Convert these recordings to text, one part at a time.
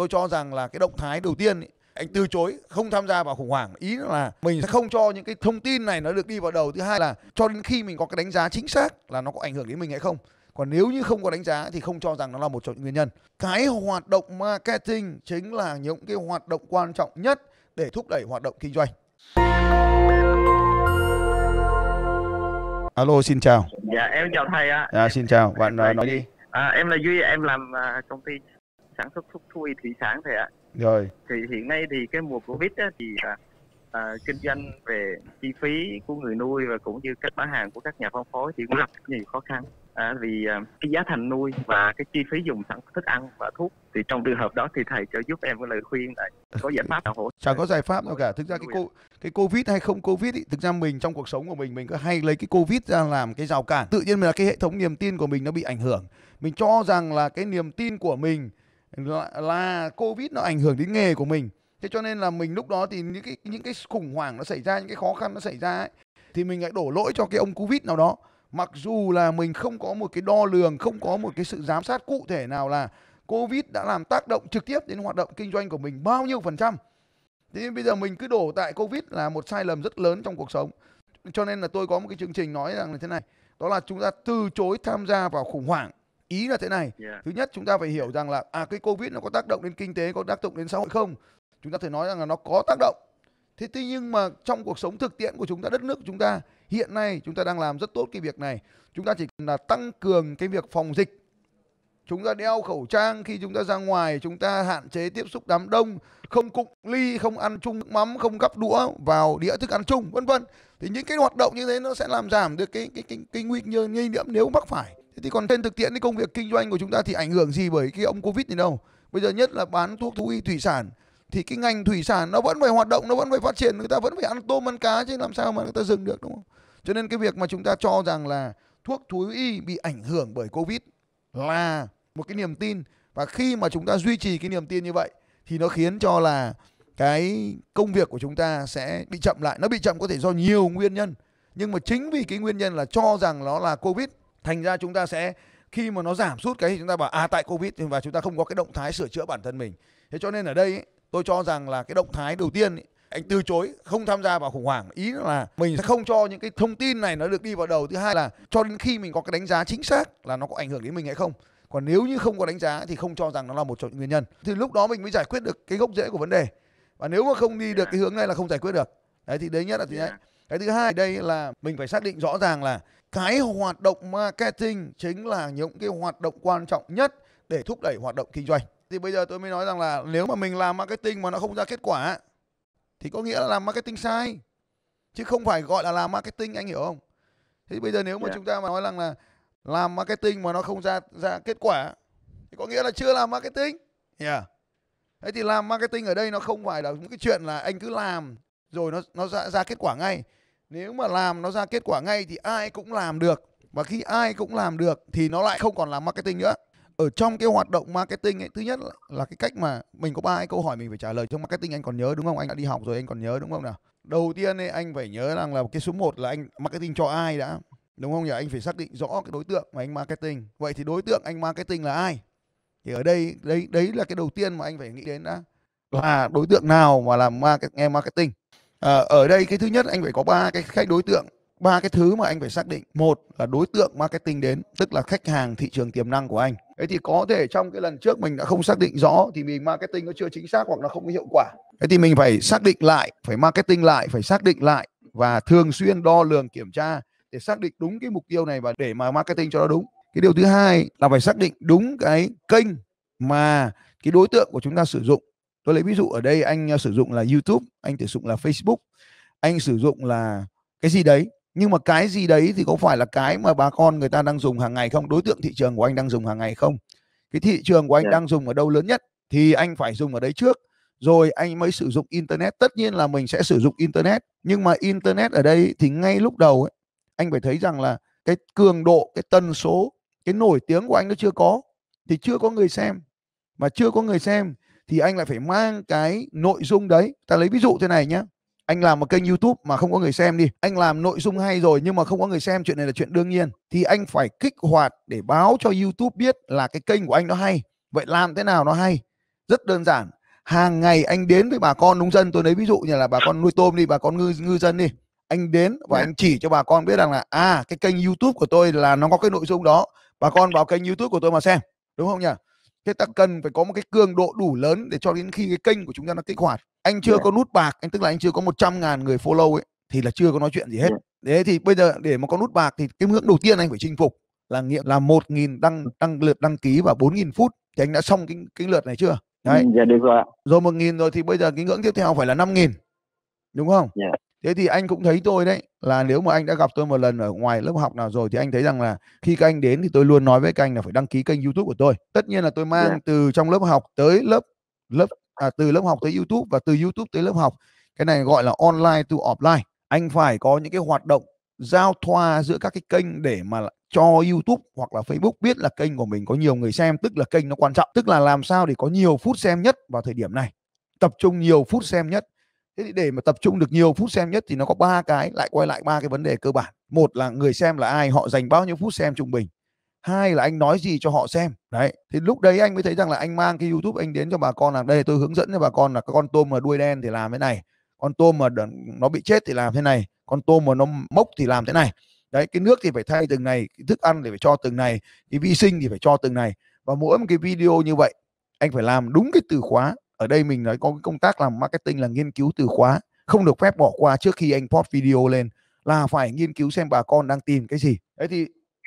tôi cho rằng là cái động thái đầu tiên ý, anh từ chối không tham gia vào khủng hoảng ý là mình sẽ không cho những cái thông tin này nó được đi vào đầu thứ hai là cho đến khi mình có cái đánh giá chính xác là nó có ảnh hưởng đến mình hay không còn nếu như không có đánh giá thì không cho rằng nó là một trong những nguyên nhân cái hoạt động marketing chính là những cái hoạt động quan trọng nhất để thúc đẩy hoạt động kinh doanh alo xin chào dạ em chào thầy ạ à. dạ xin chào bạn à, nói đi à, em là duy em làm à, công ty sản xuất thuốc thú y thủy sản thầy ạ rồi thì hiện nay thì cái mùa covid á, thì à, à, kinh doanh về chi phí của người nuôi và cũng như cách bán hàng của các nhà phân phối thì cũng gặp nhiều khó khăn à, vì à, cái giá thành nuôi và cái chi phí dùng sẵn thức ăn và thuốc thì trong trường hợp đó thì thầy cho giúp em cái lời khuyên là có giải pháp nào hỗ chẳng có giải pháp nào cả thực ra cái cô cái covid hay không covid ý, thực ra mình trong cuộc sống của mình mình cứ hay lấy cái covid ra làm cái rào cản tự nhiên là cái hệ thống niềm tin của mình nó bị ảnh hưởng mình cho rằng là cái niềm tin của mình là covid nó ảnh hưởng đến nghề của mình thế cho nên là mình lúc đó thì những cái những cái khủng hoảng nó xảy ra những cái khó khăn nó xảy ra ấy, thì mình lại đổ lỗi cho cái ông covid nào đó mặc dù là mình không có một cái đo lường không có một cái sự giám sát cụ thể nào là covid đã làm tác động trực tiếp đến hoạt động kinh doanh của mình bao nhiêu phần trăm thế nên bây giờ mình cứ đổ tại covid là một sai lầm rất lớn trong cuộc sống cho nên là tôi có một cái chương trình nói rằng là thế này đó là chúng ta từ chối tham gia vào khủng hoảng ý là thế này yeah. Dạ. thứ nhất chúng ta phải hiểu rằng là à cái covid nó có tác động đến kinh tế có tác động đến xã hội không chúng ta thể nói rằng là nó có tác động thế tuy nhưng mà trong cuộc sống thực tiễn của chúng ta đất nước của chúng ta hiện nay chúng ta đang làm rất tốt cái việc này chúng ta chỉ cần là tăng cường cái việc phòng dịch chúng ta đeo khẩu trang khi chúng ta ra ngoài chúng ta hạn chế tiếp xúc đám đông không cụng ly không ăn chung nước mắm không gắp đũa vào đĩa thức ăn chung vân vân thì những cái hoạt động như thế nó sẽ làm giảm được cái cái cái, cái nguy cơ nghi nhiễm nếu mắc phải thì còn trên thực tiễn cái công việc kinh doanh của chúng ta thì ảnh hưởng gì bởi cái ông Covid này đâu. Bây giờ nhất là bán thuốc thú y thủy sản thì cái ngành thủy sản nó vẫn phải hoạt động, nó vẫn phải phát triển, người ta vẫn phải ăn tôm ăn cá chứ làm sao mà người ta dừng được đúng không? Cho nên cái việc mà chúng ta cho rằng là thuốc thú y bị ảnh hưởng bởi Covid là một cái niềm tin và khi mà chúng ta duy trì cái niềm tin như vậy thì nó khiến cho là cái công việc của chúng ta sẽ bị chậm lại. Nó bị chậm có thể do nhiều nguyên nhân nhưng mà chính vì cái nguyên nhân là cho rằng nó là Covid thành ra chúng ta sẽ khi mà nó giảm sút cái thì chúng ta bảo à tại covid và chúng ta không có cái động thái sửa chữa bản thân mình thế cho nên ở đây tôi cho rằng là cái động thái đầu tiên anh từ chối không tham gia vào khủng hoảng ý là mình sẽ không cho những cái thông tin này nó được đi vào đầu thứ hai là cho đến khi mình có cái đánh giá chính xác là nó có ảnh hưởng đến mình hay không còn nếu như không có đánh giá thì không cho rằng nó là một trong những nguyên nhân thì lúc đó mình mới giải quyết được cái gốc rễ của vấn đề và nếu mà không đi được dạ. cái hướng này là không giải quyết được đấy thì đấy nhất là thứ nhất dạ cái thứ hai đây là mình phải xác định rõ ràng là cái hoạt động marketing chính là những cái hoạt động quan trọng nhất để thúc đẩy hoạt động kinh doanh thì bây giờ tôi mới nói rằng là nếu mà mình làm marketing mà nó không ra kết quả thì có nghĩa là làm marketing sai chứ không phải gọi là làm marketing anh hiểu không Thì bây giờ nếu mà yeah. Dạ. chúng ta mà nói rằng là làm marketing mà nó không ra ra kết quả thì có nghĩa là chưa làm marketing yeah. thế thì làm marketing ở đây nó không phải là một cái chuyện là anh cứ làm rồi nó nó ra ra kết quả ngay nếu mà làm nó ra kết quả ngay thì ai cũng làm được và khi ai cũng làm được thì nó lại không còn là marketing nữa ở trong cái hoạt động marketing ấy, thứ nhất là, cái cách mà mình có ba cái câu hỏi mình phải trả lời trong marketing anh còn nhớ đúng không anh đã đi học rồi anh còn nhớ đúng không nào đầu tiên ấy, anh phải nhớ rằng là cái số 1 là anh marketing cho ai đã đúng không nhỉ anh phải xác định rõ cái đối tượng mà anh marketing vậy thì đối tượng anh marketing là ai thì ở đây đấy đấy là cái đầu tiên mà anh phải nghĩ đến đã là đối tượng nào mà làm market, nghe marketing à, ở đây cái thứ nhất anh phải có ba cái khách đối tượng ba cái thứ mà anh phải xác định một là đối tượng marketing đến tức là khách hàng thị trường tiềm năng của anh thế thì có thể trong cái lần trước mình đã không xác định rõ thì mình marketing nó chưa chính xác hoặc là không có hiệu quả thế thì mình phải xác định lại phải marketing lại phải xác định lại và thường xuyên đo lường kiểm tra để xác định đúng cái mục tiêu này và để mà marketing cho nó đúng cái điều thứ hai là phải xác định đúng cái kênh mà cái đối tượng của chúng ta sử dụng tôi lấy ví dụ ở đây anh ờ, sử dụng là youtube anh sử dụng là facebook anh sử dụng là cái gì đấy nhưng mà cái gì đấy thì có phải là cái mà bà con người ta đang dùng hàng ngày không đối tượng thị trường của anh đang dùng hàng ngày không cái thị trường của anh dạ. đang dùng ở đâu lớn nhất thì anh phải dùng ở đấy trước rồi anh mới sử dụng internet tất nhiên là mình sẽ sử dụng internet nhưng mà internet ở đây thì ngay lúc đầu ấy, anh phải thấy rằng là cái cường độ cái tần số cái nổi tiếng của anh nó chưa có thì chưa có người xem mà chưa có người xem thì anh lại phải mang cái nội dung đấy ta lấy ví dụ thế này nhé anh làm một kênh YouTube mà không có người xem đi, anh làm nội dung hay rồi nhưng mà không có người xem chuyện này là chuyện đương nhiên thì anh phải kích hoạt để báo cho YouTube biết là cái kênh của anh nó hay. Vậy làm thế nào nó hay? Rất đơn giản. Hàng ngày anh đến với bà con nông dân, tôi lấy ví dụ như là bà con nuôi tôm đi, bà con ngư ngư dân đi. Anh đến và dạ. anh chỉ cho bà con biết rằng là à cái kênh YouTube của tôi là nó có cái nội dung đó. Bà con vào kênh YouTube của tôi mà xem, đúng không nhỉ? thế ta cần phải có một cái cường độ đủ lớn để cho đến khi cái kênh của chúng ta nó kích hoạt anh chưa yeah. có nút bạc anh tức là anh chưa có 100 ngàn người follow ấy thì là chưa có nói chuyện gì hết yeah. thì bây giờ để mà có nút bạc thì cái ngưỡng đầu tiên anh phải chinh phục là nghĩa là một nghìn đăng ừ. đăng lượt đăng ký và bốn nghìn phút thì anh đã xong cái cái lượt này chưa ừ, đấy yeah, dạ, được rồi ạ rồi một nghìn rồi thì bây giờ cái ngưỡng tiếp theo phải là năm nghìn đúng không yeah thế thì anh cũng thấy tôi đấy là nếu mà anh đã gặp tôi một lần ở ngoài lớp học nào rồi thì anh thấy rằng là khi các anh đến thì tôi luôn nói với các anh là phải đăng ký kênh youtube của tôi tất nhiên là tôi dạ. mang từ trong lớp học tới lớp lớp à, từ lớp học tới youtube và từ youtube tới lớp học cái này gọi là online to offline anh phải có những cái hoạt động giao thoa giữa các cái kênh để mà cho YouTube hoặc là Facebook biết là kênh của mình có nhiều người xem tức là kênh nó quan trọng tức là làm sao để có nhiều phút xem nhất vào thời điểm này tập trung nhiều phút xem nhất thế thì để mà tập trung được nhiều phút xem nhất thì nó có ba cái lại quay lại ba cái vấn đề cơ bản một là người xem là ai họ dành bao nhiêu phút xem trung bình hai là anh nói gì cho họ xem đấy thì lúc đấy anh mới thấy rằng là anh mang cái youtube anh đến cho bà con là đây tôi hướng dẫn cho bà con là con tôm mà đuôi đen thì làm thế này con tôm mà nó bị chết thì làm thế này con tôm mà nó mốc thì làm thế này đấy cái nước thì phải thay từng này cái thức ăn thì phải cho từng này cái vi sinh thì phải cho từng này và mỗi một cái video như vậy anh phải làm đúng cái từ khóa ở đây mình nói có cái công tác làm marketing là nghiên cứu từ khóa không được phép bỏ qua trước khi anh post video lên là phải nghiên cứu xem bà con đang tìm cái gì thế thì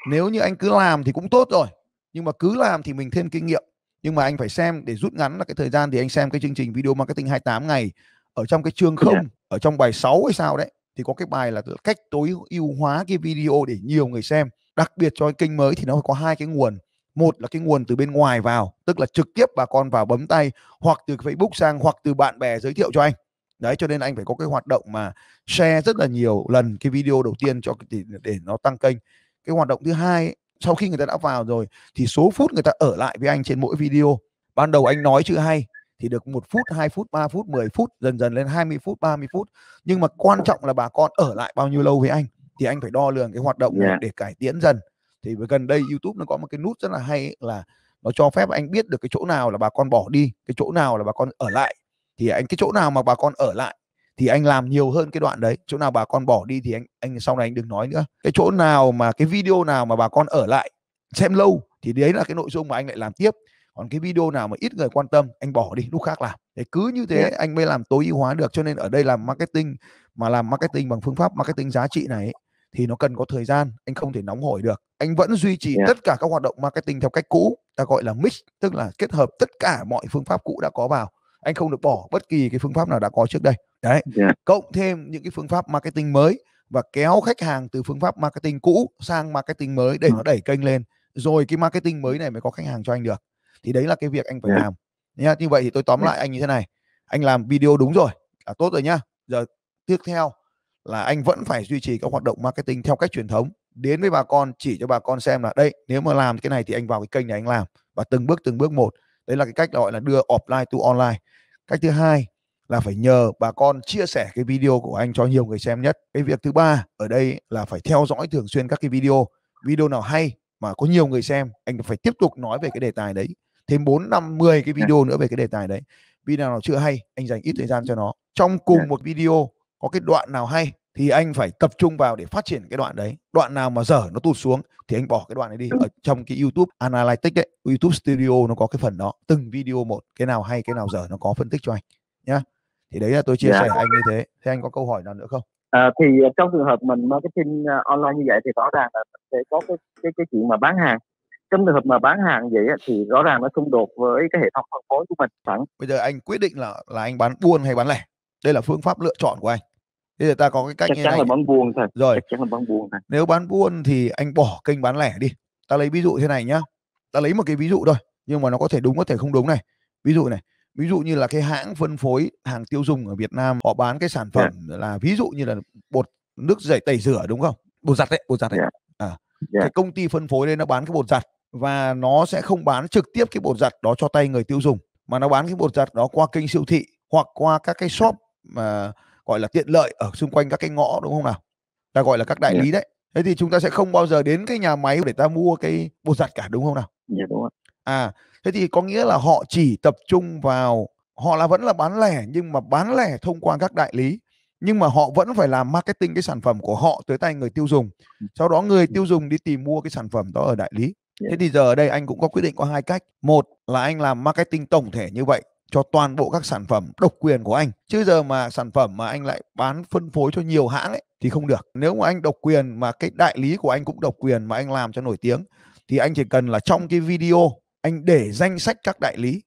nếu như anh cứ làm thì cũng tốt rồi nhưng mà cứ làm thì mình thêm kinh nghiệm nhưng mà anh phải xem để rút ngắn là cái thời gian thì anh xem cái chương trình video marketing 28 ngày ở trong cái chương không ở trong bài 6 hay sao đấy thì có cái bài là cách tối ưu hóa cái video để nhiều người xem đặc biệt cho cái kênh mới thì nó có hai cái nguồn một là cái nguồn từ bên ngoài vào tức là trực tiếp bà con vào bấm tay hoặc từ facebook sang hoặc từ bạn bè giới thiệu cho anh đấy cho nên anh phải có cái hoạt động mà share rất là nhiều lần cái video đầu tiên cho để, để nó tăng kênh cái hoạt động thứ hai sau khi người ta đã vào rồi thì số phút người ta ở lại với anh trên mỗi video ban đầu anh nói chữ hay thì được một phút 2 phút 3 phút 10 phút dần dần lên 20 phút 30 phút nhưng mà quan trọng là bà con ở lại bao nhiêu lâu với anh thì anh phải đo lường cái hoạt động yeah. Dạ. để cải tiến dần thì gần đây YouTube nó có một cái nút rất là hay là nó cho phép anh biết được cái chỗ nào là bà con bỏ đi cái chỗ nào là bà con ở lại thì anh cái chỗ nào mà bà con ở lại thì anh làm nhiều hơn cái đoạn đấy chỗ nào bà con bỏ đi thì anh anh sau này anh đừng nói nữa cái chỗ nào mà cái video nào mà bà con ở lại xem lâu thì đấy là cái nội dung mà anh lại làm tiếp còn cái video nào mà ít người quan tâm anh bỏ đi lúc khác làm để cứ như thế anh mới làm tối ưu hóa được cho nên ở đây làm marketing mà làm marketing bằng phương pháp marketing giá trị này ấy, thì nó cần có thời gian anh không thể nóng hổi được anh vẫn duy trì yeah. tất cả các hoạt động marketing theo cách cũ ta gọi là mix tức là kết hợp tất cả mọi phương pháp cũ đã có vào anh không được bỏ bất kỳ cái phương pháp nào đã có trước đây đấy yeah. cộng thêm những cái phương pháp marketing mới và kéo khách hàng từ phương pháp marketing cũ sang marketing mới để ừ. nó đẩy kênh lên rồi cái marketing mới này mới có khách hàng cho anh được thì đấy là cái việc anh phải yeah. làm nha như vậy thì tôi tóm yeah. Dạ. lại anh như thế này anh làm video đúng rồi là tốt rồi nhá giờ tiếp theo là anh vẫn phải duy trì các hoạt động marketing theo cách truyền thống đến với bà con chỉ cho bà con xem là đây nếu mà làm cái này thì anh vào cái kênh này anh làm và từng bước từng bước một đấy là cái cách gọi là đưa offline to online cách thứ hai là phải nhờ bà con chia sẻ cái video của anh cho nhiều người xem nhất cái việc thứ ba ở đây là phải theo dõi thường xuyên các cái video video nào hay mà có nhiều người xem anh phải tiếp tục nói về cái đề tài đấy thêm 4 năm 10 cái dạ. video nữa về cái đề tài đấy video nào chưa hay anh dành ít thời gian cho nó trong cùng dạ. một video có cái đoạn nào hay thì anh phải tập trung vào để phát triển cái đoạn đấy đoạn nào mà dở nó tụt xuống thì anh bỏ cái đoạn này đi ở trong cái youtube analytics đấy youtube studio nó có cái phần đó từng video một cái nào hay cái nào dở nó có phân tích cho anh nhá thì đấy là tôi chia dạ. sẻ anh như thế thế anh có câu hỏi nào nữa không à, thì à, trong trường hợp mình marketing à, online như vậy thì rõ ràng là sẽ có cái cái cái chuyện mà bán hàng trong trường hợp mà bán hàng vậy thì rõ ràng nó xung đột với cái hệ thống phân phối của mình sẵn bây giờ anh quyết định là là anh bán buôn hay bán lẻ đây là phương pháp lựa chọn của anh bây giờ ta có cái cách chắc như chắn này. là bán buôn thôi rồi chắc chắn là bán buôn thôi nếu bán buôn thì anh bỏ kênh bán lẻ đi ta lấy ví dụ thế này nhá ta lấy một cái ví dụ thôi nhưng mà nó có thể đúng có thể không đúng này ví dụ này ví dụ như là cái hãng phân phối hàng tiêu dùng ở Việt Nam họ bán cái sản phẩm yeah. Dạ. là ví dụ như là bột nước giày tẩy rửa đúng không bột giặt đấy bột giặt đấy yeah. Dạ. à yeah. Dạ. cái công ty phân phối đây nó bán cái bột giặt và nó sẽ không bán trực tiếp cái bột giặt đó cho tay người tiêu dùng mà nó bán cái bột giặt đó qua kênh siêu thị hoặc qua các cái shop mà uh, gọi là tiện lợi ở xung quanh các cái ngõ đúng không nào ta gọi là các đại yeah. Dạ. lý đấy thế thì chúng ta sẽ không bao giờ đến cái nhà máy để ta mua cái bột giặt cả đúng không nào yeah, dạ, đúng rồi. à thế thì có nghĩa là họ chỉ tập trung vào họ là vẫn là bán lẻ nhưng mà bán lẻ thông qua các đại lý nhưng mà họ vẫn phải làm marketing cái sản phẩm của họ tới tay người tiêu dùng ừ. sau đó người ừ. tiêu dùng đi tìm mua cái sản phẩm đó ở đại lý thế dạ. thì giờ ở đây anh cũng có quyết định có hai cách một là anh làm marketing tổng thể như vậy cho toàn bộ các sản phẩm độc quyền của anh chứ giờ mà sản phẩm mà anh lại bán phân phối cho nhiều hãng ấy thì không được nếu mà anh độc quyền mà cái đại lý của anh cũng độc quyền mà anh làm cho nổi tiếng thì anh chỉ cần là trong cái video anh để danh sách các đại lý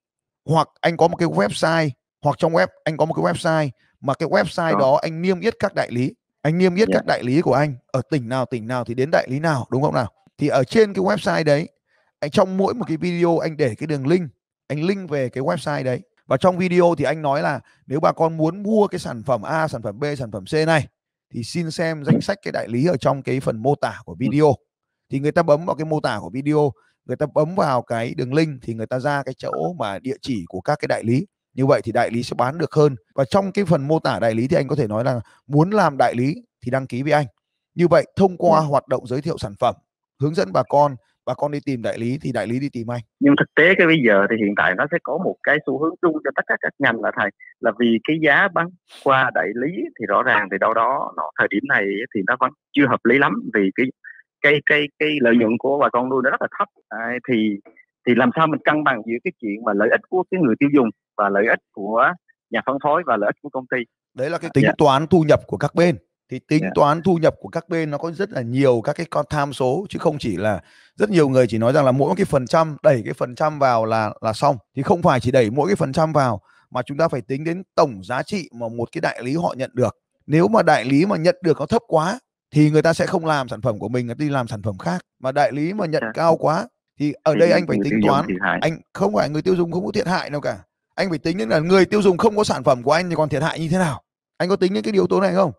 hoặc anh có một cái website hoặc trong web anh có một cái website mà cái website đó, đó anh niêm yết các đại lý anh niêm yết yeah. Dạ. các đại lý của anh ở tỉnh nào tỉnh nào thì đến đại lý nào đúng không nào thì ở trên cái website đấy anh trong mỗi một cái video anh để cái đường link anh link về cái website đấy và trong video thì anh nói là nếu bà con muốn mua cái sản phẩm A sản phẩm B sản phẩm C này thì xin xem danh sách cái đại lý ở trong cái phần mô tả của ừ. video thì người ta bấm vào cái mô tả của video người ta bấm vào cái đường link thì người ta ra cái chỗ mà địa chỉ của các cái đại lý như vậy thì đại lý sẽ bán được hơn và trong cái phần mô tả đại lý thì anh có thể nói là muốn làm đại lý thì đăng ký với anh như vậy thông qua ừ. hoạt động giới thiệu sản phẩm hướng dẫn bà con và con đi tìm đại lý thì đại lý đi tìm anh nhưng thực tế cái bây giờ thì hiện tại nó sẽ có một cái xu hướng chung cho tất cả các ngành là thầy là vì cái giá bán qua đại lý thì rõ ràng thì đâu đó nó thời điểm này thì nó vẫn chưa hợp lý lắm vì cái cái cái cái lợi nhuận của bà con nuôi nó rất là thấp à, thì thì làm sao mình cân bằng giữa cái chuyện mà lợi ích của cái người tiêu dùng và lợi ích của nhà phân phối và lợi ích của công ty đấy là cái à, tính yeah. Dạ. toán thu nhập của các bên thì tính yeah. Dạ. toán thu nhập của các bên nó có rất là nhiều các cái con tham số chứ không chỉ là rất nhiều người chỉ nói rằng là mỗi cái phần trăm đẩy cái phần trăm vào là là xong thì không phải chỉ đẩy mỗi cái phần trăm vào mà chúng ta phải tính đến tổng giá trị mà một cái đại lý họ nhận được nếu mà đại lý mà nhận được nó thấp quá thì người ta sẽ không làm sản phẩm của mình người ta đi làm sản phẩm khác mà đại lý mà nhận yeah. Dạ. cao quá thì ở thì đây anh phải tính toán anh không phải người tiêu dùng không có thiệt hại đâu cả anh phải tính đến là người tiêu dùng không có sản phẩm của anh thì còn thiệt hại như thế nào anh có tính đến cái yếu tố này không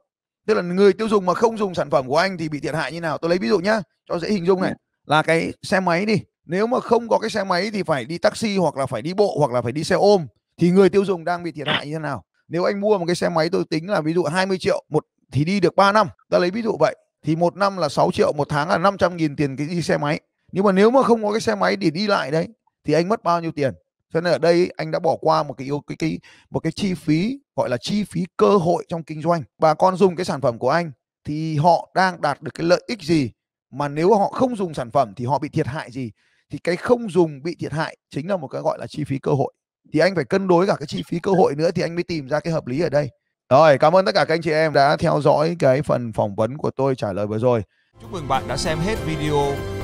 tức là người tiêu dùng mà không dùng sản phẩm của anh thì bị thiệt hại như nào tôi lấy ví dụ nhá cho dễ hình dung này ừ. là cái xe máy đi nếu mà không có cái xe máy thì phải đi taxi hoặc là phải đi bộ hoặc là phải đi xe ôm thì người tiêu dùng đang bị thiệt hại như thế nào nếu anh mua một cái xe máy tôi tính là ví dụ 20 triệu một thì đi được 3 năm ta lấy ví dụ vậy thì một năm là 6 triệu một tháng là 500 nghìn tiền cái đi xe máy nhưng mà nếu mà không có cái xe máy để đi lại đấy thì anh mất bao nhiêu tiền cho nên ở đây anh đã bỏ qua một cái yếu cái cái một cái chi phí gọi là chi phí cơ hội trong kinh doanh bà con dùng cái sản phẩm của anh thì họ đang đạt được cái lợi ích gì mà nếu họ không dùng sản phẩm thì họ bị thiệt hại gì thì cái không dùng bị thiệt hại chính là một cái gọi là chi phí cơ hội thì anh phải cân đối cả cái chi phí cơ hội nữa thì anh mới tìm ra cái hợp lý ở đây rồi cảm ơn tất cả các anh chị em đã theo dõi cái phần phỏng vấn của tôi trả lời vừa rồi chúc mừng bạn đã xem hết video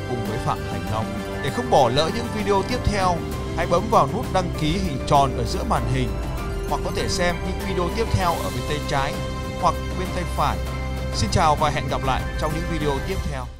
cùng với phạm thành long để không bỏ lỡ những video tiếp theo hãy bấm vào nút đăng ký hình tròn ở giữa màn hình hoặc có thể xem những video tiếp theo ở bên tay trái hoặc bên tay phải. Xin chào và hẹn gặp lại trong những video tiếp theo.